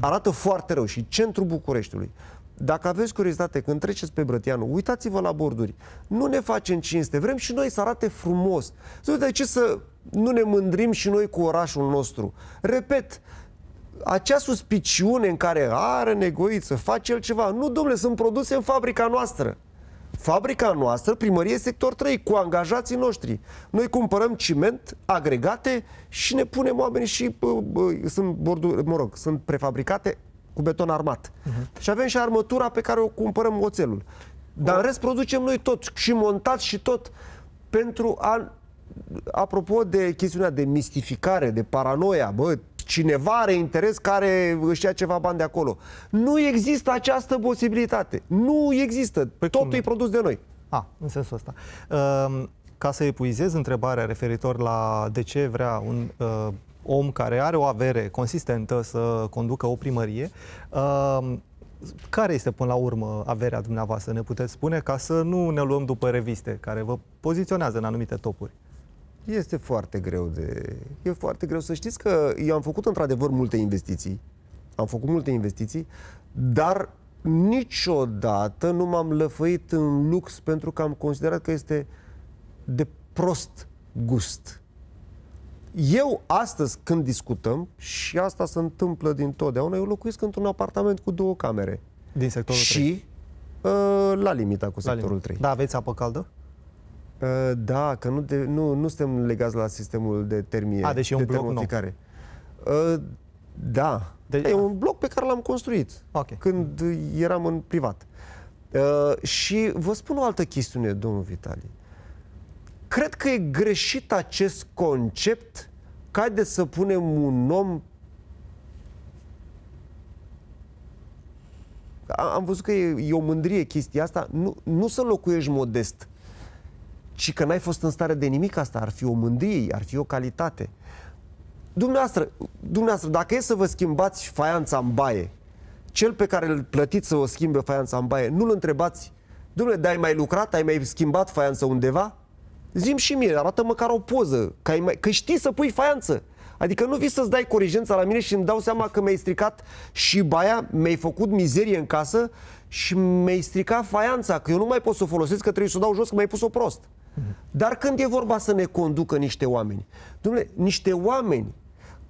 Arată foarte rău și centrul Bucureștiului. Dacă aveți curiozitate când treceți pe Brătianu, uitați-vă la borduri. Nu ne facem cinste, vrem și noi să arate frumos. Să de ce să nu ne mândrim și noi cu orașul nostru? Repet, acea suspiciune în care are negoiță, face el ceva. Nu, domnule, sunt produse în fabrica noastră. Fabrica noastră, primărie sector 3, cu angajații noștri. Noi cumpărăm ciment, agregate și ne punem oamenii și bă, bă, sunt, borduri, mă rog, sunt prefabricate cu beton armat. Uh-huh. Și avem și armătura pe care o cumpărăm oțelul. Dar în rest producem noi tot, și montat și tot, pentru a... Apropo de chestiunea de mistificare, de paranoia, bă, cineva are interes care își ia ceva bani de acolo. Nu există această posibilitate. Nu există. Pe păi Totul cum? e produs de noi. A, în sensul ăsta. Uh, ca să epuizez întrebarea referitor la de ce vrea un uh, om care are o avere consistentă să conducă o primărie, uh, care este până la urmă averea dumneavoastră, ne puteți spune, ca să nu ne luăm după reviste care vă poziționează în anumite topuri? Este foarte greu de... E foarte greu să știți că eu am făcut într-adevăr multe investiții. Am făcut multe investiții, dar niciodată nu m-am lăfăit în lux pentru că am considerat că este de prost gust. Eu astăzi când discutăm, și asta se întâmplă din totdeauna, eu locuiesc într-un apartament cu două camere. Din sectorul și, 3. Și uh, la limita cu la sectorul limita. 3. Da, aveți apă caldă? Ă, da, că nu, de, nu, nu suntem legați la sistemul de termie. A, deci e un de bloc nou. Ă, da. Deci, e un bloc pe care l-am construit okay. când eram în privat. Uh, și vă spun o altă chestiune, domnul Vitali. Cred că e greșit acest concept că de să punem un om am văzut că e, e o mândrie chestia asta, nu, nu să locuiești modest și că n-ai fost în stare de nimic asta, ar fi o mândrie, ar fi o calitate. Dumneavoastră, dumneavoastră dacă e să vă schimbați faianța în baie, cel pe care îl plătiți să o schimbe faianța în baie, nu-l întrebați, dumne, dar ai mai lucrat, ai mai schimbat faianța undeva? Zim și mie, arată măcar o poză, că, ai mai, că știi să pui faianță. Adică nu vii să-ți dai corigența la mine și îmi dau seama că mi-ai stricat și baia, mi-ai făcut mizerie în casă și mi-ai stricat faianța, că eu nu mai pot să o folosesc, că trebuie să o dau jos, că mi-ai pus-o prost. Dar când e vorba să ne conducă niște oameni, dumne, niște oameni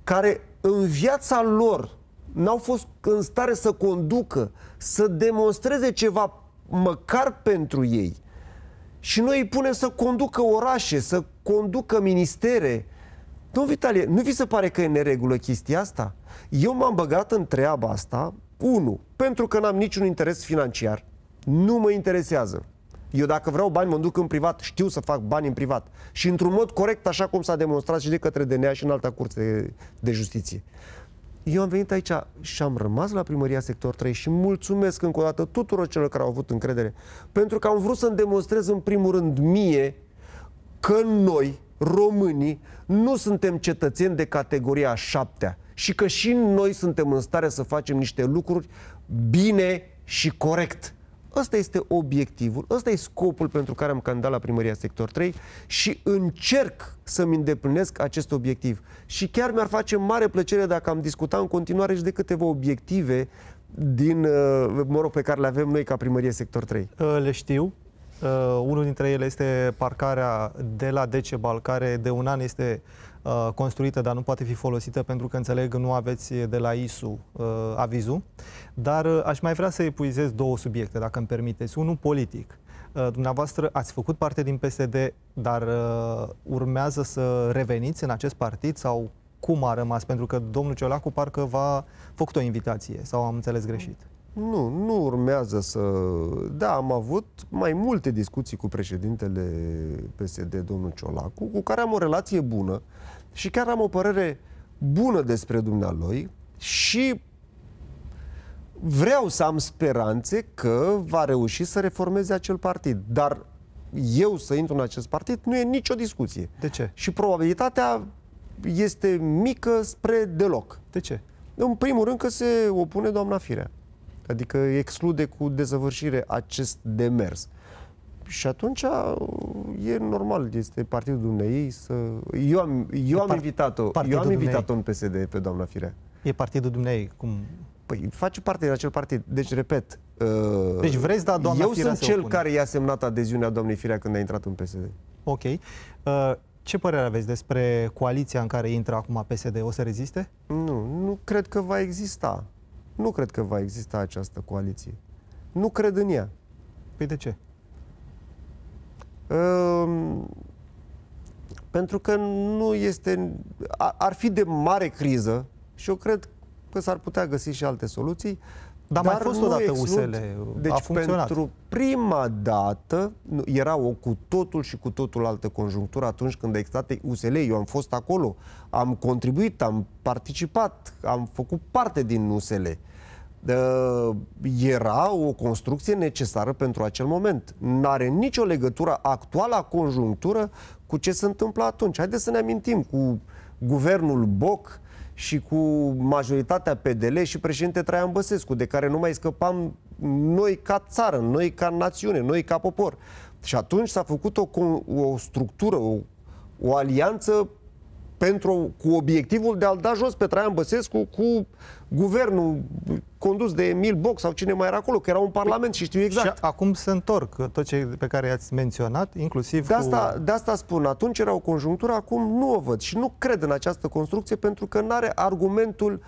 care în viața lor n-au fost în stare să conducă, să demonstreze ceva măcar pentru ei. Și noi îi punem să conducă orașe, să conducă ministere. Domn Vitalie, nu vi se pare că e neregulă chestia asta? Eu m-am băgat în treaba asta, unu, pentru că n-am niciun interes financiar, nu mă interesează. Eu dacă vreau bani, mă duc în privat, știu să fac bani în privat. Și într-un mod corect, așa cum s-a demonstrat și de către DNA și în alta curte de, de justiție. Eu am venit aici și am rămas la primăria sector 3 și mulțumesc încă o dată tuturor celor care au avut încredere. Pentru că am vrut să-mi demonstrez în primul rând mie că noi, românii, nu suntem cetățeni de categoria 7 și că și noi suntem în stare să facem niște lucruri bine și corect. Ăsta este obiectivul, ăsta e scopul pentru care am candidat la primăria sector 3 și încerc să-mi îndeplinesc acest obiectiv. Și chiar mi-ar face mare plăcere dacă am discuta în continuare și de câteva obiective din, uh, mă rog, pe care le avem noi ca primărie sector 3. Uh, le știu. Uh, unul dintre ele este parcarea de la Decebal, care de un an este Uh, construită, dar nu poate fi folosită pentru că înțeleg nu aveți de la ISU uh, avizul. Dar uh, aș mai vrea să epuizez două subiecte, dacă îmi permiteți. Unul politic. Uh, dumneavoastră ați făcut parte din PSD, dar uh, urmează să reveniți în acest partid sau cum a rămas? Pentru că domnul Ciolacu parcă v-a făcut o invitație sau am înțeles greșit. Nu, nu urmează să... Da, am avut mai multe discuții cu președintele PSD, domnul Ciolacu, cu care am o relație bună și chiar am o părere bună despre dumnealui și vreau să am speranțe că va reuși să reformeze acel partid. Dar eu să intru în acest partid nu e nicio discuție. De ce? Și probabilitatea este mică spre deloc. De ce? În primul rând că se opune doamna Firea. Adică exclude cu dezăvârșire acest demers. Și atunci uh, e normal, este partidul dumnei să... Eu am, eu am invitat-o, eu am invitat-o în PSD pe doamna Firea. E partidul dumnei, cum... Păi face parte din acel partid. Deci, repet... Uh, deci vreți, da, doamna Eu Firea sunt cel opune. care i-a semnat adeziunea doamnei Firea când a intrat în PSD. Ok. Uh, ce părere aveți despre coaliția în care intră acum PSD? O să reziste? Nu, nu cred că va exista. Nu cred că va exista această coaliție. Nu cred în ea. Păi de ce? Uh, pentru că nu este... Ar fi de mare criză și eu cred că s-ar putea găsi și alte soluții. Dar, dar mai fost odată exclut. USL, deci a funcționat. pentru prima dată era o cu totul și cu totul altă conjunctură atunci când a existat USL. Eu am fost acolo, am contribuit, am participat, am făcut parte din USL. Uh, Ă, era o construcție necesară pentru acel moment. N-are nicio legătură actuala conjunctură cu ce se întâmplă atunci. Haideți să ne amintim cu guvernul Boc și cu majoritatea PDL și președinte Traian Băsescu, de care nu mai scăpam noi ca țară, noi ca națiune, noi ca popor. Și atunci s-a făcut o, o structură, o, o alianță pentru, cu obiectivul de a-l da jos pe Traian Băsescu cu guvernul condus de Emil Boc sau cine mai era acolo, că era un parlament și știu exact. Și acum se întorc tot ce pe care i-ați menționat, inclusiv de asta, cu... De asta spun, atunci era o conjunctură, acum nu o văd și nu cred în această construcție pentru că nu are argumentul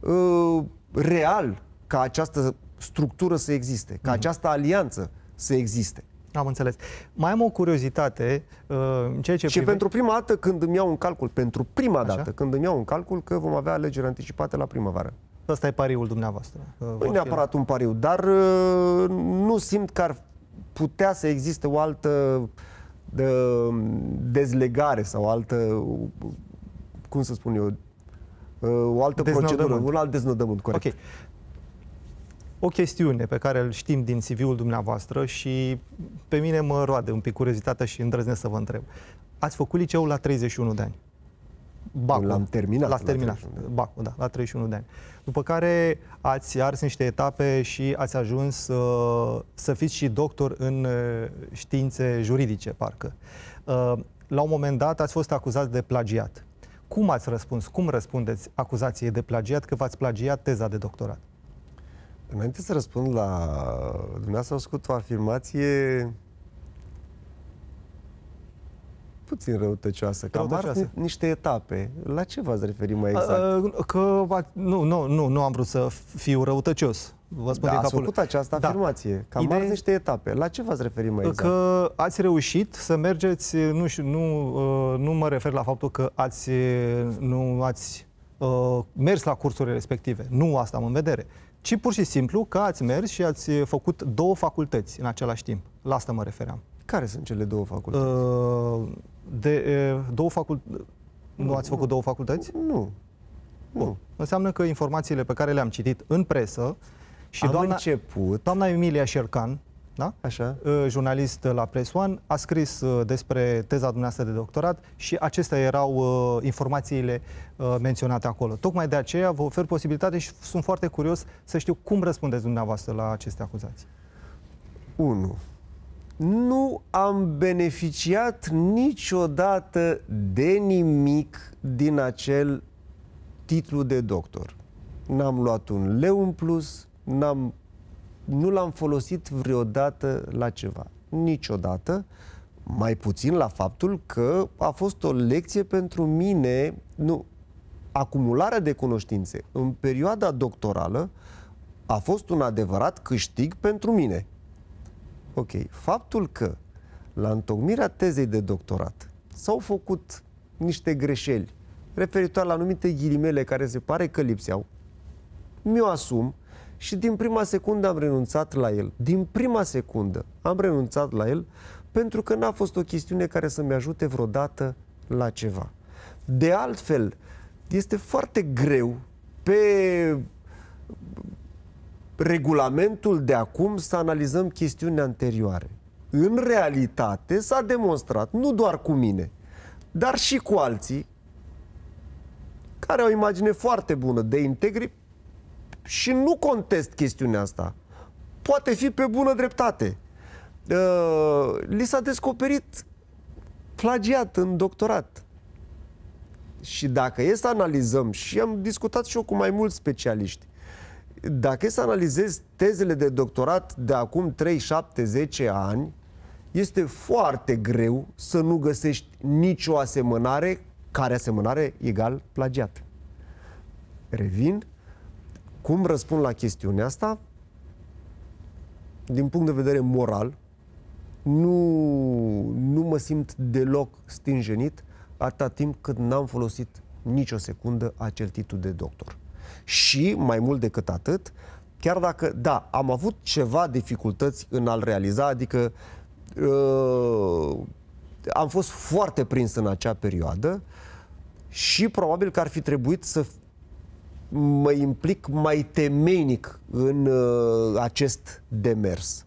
uh, real ca această structură să existe, ca mm-hmm. această alianță să existe. Am înțeles. Mai am o curiozitate. Uh, ceea ce și prive... pentru prima dată când îmi iau un calcul, pentru prima Așa? dată când îmi iau un calcul că vom avea alegeri anticipate la primăvară. Asta e pariul dumneavoastră. Nu uh, păi fi... neapărat un pariu, dar uh, nu simt că ar putea să existe o altă de dezlegare sau altă, cum să spun eu, uh, o altă procedură, un alt deznodământ, corect. Okay. O chestiune pe care îl știm din CV-ul dumneavoastră și pe mine mă roade un pic curiozitatea și îndrăznesc să vă întreb. Ați făcut liceul la 31 de ani. Bacul. L-am terminat. L-ați terminat. Bacul, da, la 31 de ani. După care ați ars niște etape și ați ajuns uh, să fiți și doctor în uh, științe juridice, parcă. Uh, la un moment dat ați fost acuzat de plagiat. Cum ați răspuns? Cum răspundeți acuzației de plagiat că v-ați plagiat teza de doctorat? Înainte să răspund la dumneavoastră, am scut o afirmație puțin răutăcioasă, că am niște etape. La ce v-ați referit mai exact? Că nu, nu, nu, nu am vrut să fiu răutăcios. Vă spun da, capul. ați făcut această da. afirmație, că am Ideea... niște etape. La ce v-ați referit mai exact? Că ați reușit să mergeți, nu, știu, nu, uh, nu mă refer la faptul că ați, nu ați uh, mers la cursurile respective. Nu asta am în vedere. Ci pur și simplu că ați mers și ați uh, făcut două facultăți în același timp. La asta mă refeream. Care sunt cele două facultăți? Uh, de, uh, două facultăți... Nu, nu ați făcut nu. două facultăți? Nu. Bun. Nu. Înseamnă că informațiile pe care le-am citit în presă și am doamna, început... doamna Emilia Șercan, da? Așa. Ă, jurnalist la Press One, a scris ă, despre teza dumneavoastră de doctorat și acestea erau ă, informațiile menționate acolo. Tocmai de aceea vă ofer posibilitate și sunt foarte curios să știu cum răspundeți dumneavoastră la aceste acuzații. 1. Nu am beneficiat niciodată de nimic din acel titlu de doctor. N-am luat un leu în plus, n-am nu l-am folosit vreodată la ceva. Niciodată. Mai puțin la faptul că a fost o lecție pentru mine, nu, acumularea de cunoștințe în perioada doctorală a fost un adevărat câștig pentru mine. Ok, faptul că la întocmirea tezei de doctorat s-au făcut niște greșeli referitoare la anumite ghilimele care se pare că lipseau, mi-o asum, și din prima secundă am renunțat la el. Din prima secundă am renunțat la el pentru că n-a fost o chestiune care să-mi ajute vreodată la ceva. De altfel, este foarte greu pe regulamentul de acum să analizăm chestiuni anterioare. În realitate s-a demonstrat, nu doar cu mine, dar și cu alții, care au o imagine foarte bună de integrit și nu contest chestiunea asta. Poate fi pe bună dreptate. Uh, li s-a descoperit plagiat în doctorat. Și dacă e să analizăm, și am discutat și eu cu mai mulți specialiști, dacă e să analizez tezele de doctorat de acum 3, 7, 10 ani, este foarte greu să nu găsești nicio asemănare care asemănare egal plagiat. Revin, cum răspund la chestiunea asta? Din punct de vedere moral, nu, nu mă simt deloc stinjenit atâta timp cât n-am folosit nicio secundă acel titlu de doctor. Și, mai mult decât atât, chiar dacă, da, am avut ceva dificultăți în a-l realiza, adică uh, am fost foarte prins în acea perioadă și probabil că ar fi trebuit să mă implic mai temeinic în uh, acest demers.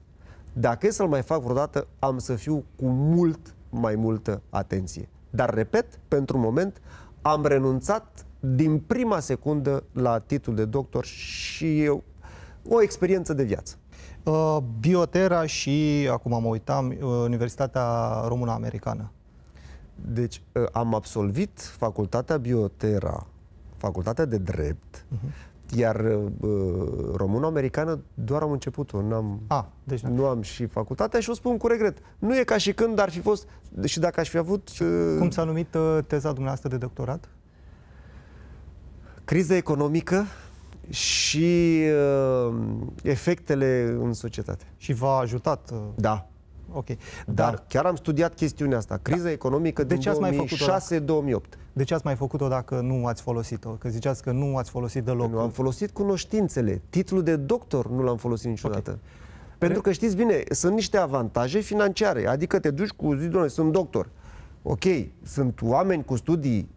Dacă e să-l mai fac vreodată, am să fiu cu mult mai multă atenție. Dar, repet, pentru moment, am renunțat din prima secundă la titlul de doctor și eu, o experiență de viață. Uh, biotera și, acum mă uitam, uh, Universitatea Română-Americană. Deci, uh, am absolvit facultatea Biotera facultatea de drept, uh-huh. Iar uh, uh română-americană doar am început-o, n-am, A, deci nu am și facultatea și o spun cu regret. Nu e ca și când ar fi fost și dacă aș fi avut... Uh, Cum s-a numit uh, teza dumneavoastră de doctorat? Criza economică și uh, efectele în societate. Și v-a ajutat? Uh... Da, Ok. Dar dar chiar am studiat chestiunea asta. Criza da. economică de din 2006-2008. De ce ați mai făcut-o dacă nu ați folosit-o? Că ziceați că nu ați folosit deloc. Nu, am folosit cunoștințele. Titlul de doctor nu l-am folosit niciodată. Okay. Pentru că știți bine, sunt niște avantaje financiare. Adică te duci cu zi, doamne, sunt doctor. Ok, sunt oameni cu studii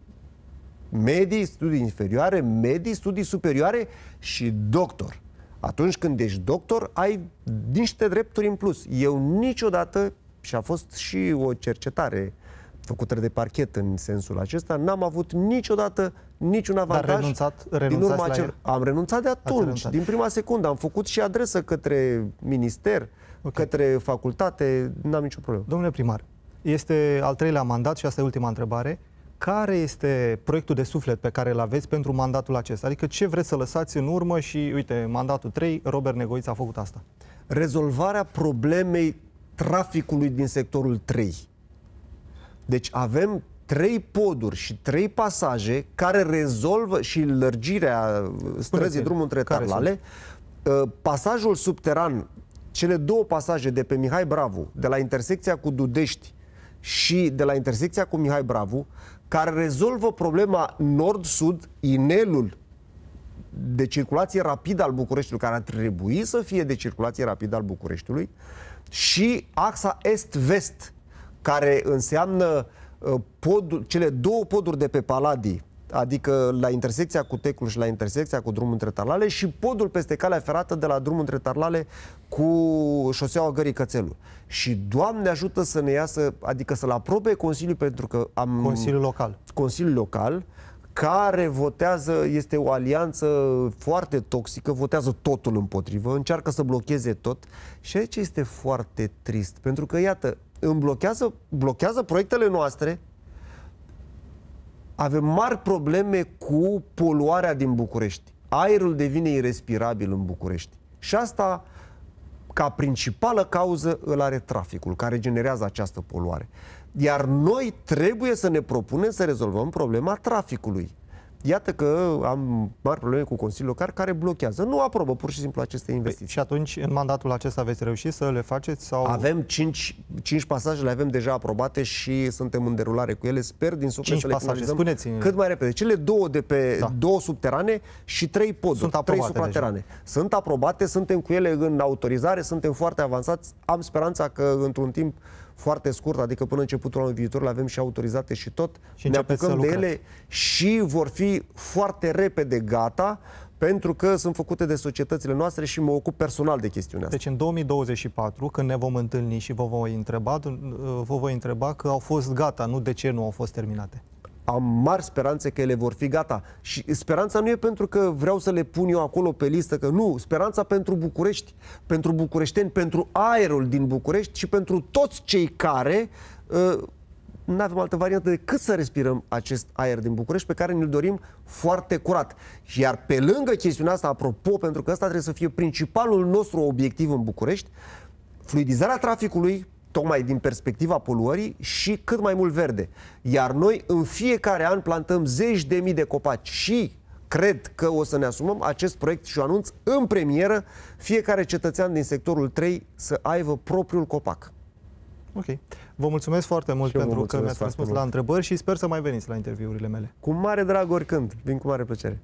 medii, studii inferioare, medii, studii superioare și doctor. Atunci când ești doctor, ai niște drepturi în plus. Eu niciodată, și a fost și o cercetare făcută de parchet în sensul acesta, n-am avut niciodată niciun avantaj. Dar renunțat, din urma acel... Am renunțat de atunci, renunțat. din prima secundă. Am făcut și adresă către minister, okay. către facultate, n-am nicio problemă. Domnule primar, este al treilea mandat și asta e ultima întrebare care este proiectul de suflet pe care îl aveți pentru mandatul acesta? Adică ce vreți să lăsați în urmă și, uite, mandatul 3, Robert Negoiță a făcut asta. Rezolvarea problemei traficului din sectorul 3. Deci avem trei poduri și trei pasaje care rezolvă și lărgirea uh, străzii drumul între tarlale. Uh, pasajul subteran, cele două pasaje de pe Mihai Bravu, de la intersecția cu Dudești și de la intersecția cu Mihai Bravu, care rezolvă problema nord-sud, inelul de circulație rapidă al Bucureștiului, care ar trebui să fie de circulație rapidă al Bucureștiului, și axa est-vest, care înseamnă uh, podul, cele două poduri de pe Paladii, adică la intersecția cu Teclu și la intersecția cu drumul între Tarlale și podul peste calea ferată de la drumul între Tarlale cu șoseaua Gării Cățelu. Și Doamne ajută să ne iasă, adică să-l aprobe Consiliul pentru că am... Consiliul local. Consiliul local, care votează, este o alianță foarte toxică, votează totul împotrivă, încearcă să blocheze tot și aici este foarte trist, pentru că, iată, îmi blochează, blochează proiectele noastre, avem mari probleme cu poluarea din București. Aerul devine irrespirabil în București. Și asta, ca principală cauză, îl are traficul, care generează această poluare. Iar noi trebuie să ne propunem să rezolvăm problema traficului. Iată că am mari probleme cu Consiliul Local care blochează, nu aprobă pur și simplu aceste păi, investiții. Și atunci, în mandatul acesta, veți reuși să le faceți? sau? Avem 5, 5 pasaje, le avem deja aprobate și suntem în derulare cu ele. Sper din suflet să le pasaje, spuneți cât mai repede. Cele două de pe da. două subterane și trei poduri, sunt trei supraterane. Deja. Sunt aprobate, suntem cu ele în autorizare, suntem foarte avansați. Am speranța că într-un timp foarte scurt, adică până începutul anului viitor le avem și autorizate și tot. Și ne apucăm de ele și vor fi foarte repede gata pentru că sunt făcute de societățile noastre și mă ocup personal de chestiunea deci, asta. Deci în 2024, când ne vom întâlni și vă voi întreba, vă voi întreba că au fost gata, nu de ce nu au fost terminate am mari speranțe că ele vor fi gata. Și speranța nu e pentru că vreau să le pun eu acolo pe listă, că nu, speranța pentru București, pentru bucureșteni, pentru aerul din București și pentru toți cei care uh, nu avem altă variantă decât să respirăm acest aer din București pe care ne-l dorim foarte curat. Iar pe lângă chestiunea asta, apropo, pentru că asta trebuie să fie principalul nostru obiectiv în București, fluidizarea traficului tocmai din perspectiva poluării, și cât mai mult verde. Iar noi în fiecare an plantăm zeci de mii de copaci și cred că o să ne asumăm acest proiect și o anunț în premieră fiecare cetățean din sectorul 3 să aibă propriul copac. Ok. Vă mulțumesc foarte mult și pentru că mi-ați răspuns la întrebări și sper să mai veniți la interviurile mele. Cu mare drag oricând. Vin cu mare plăcere.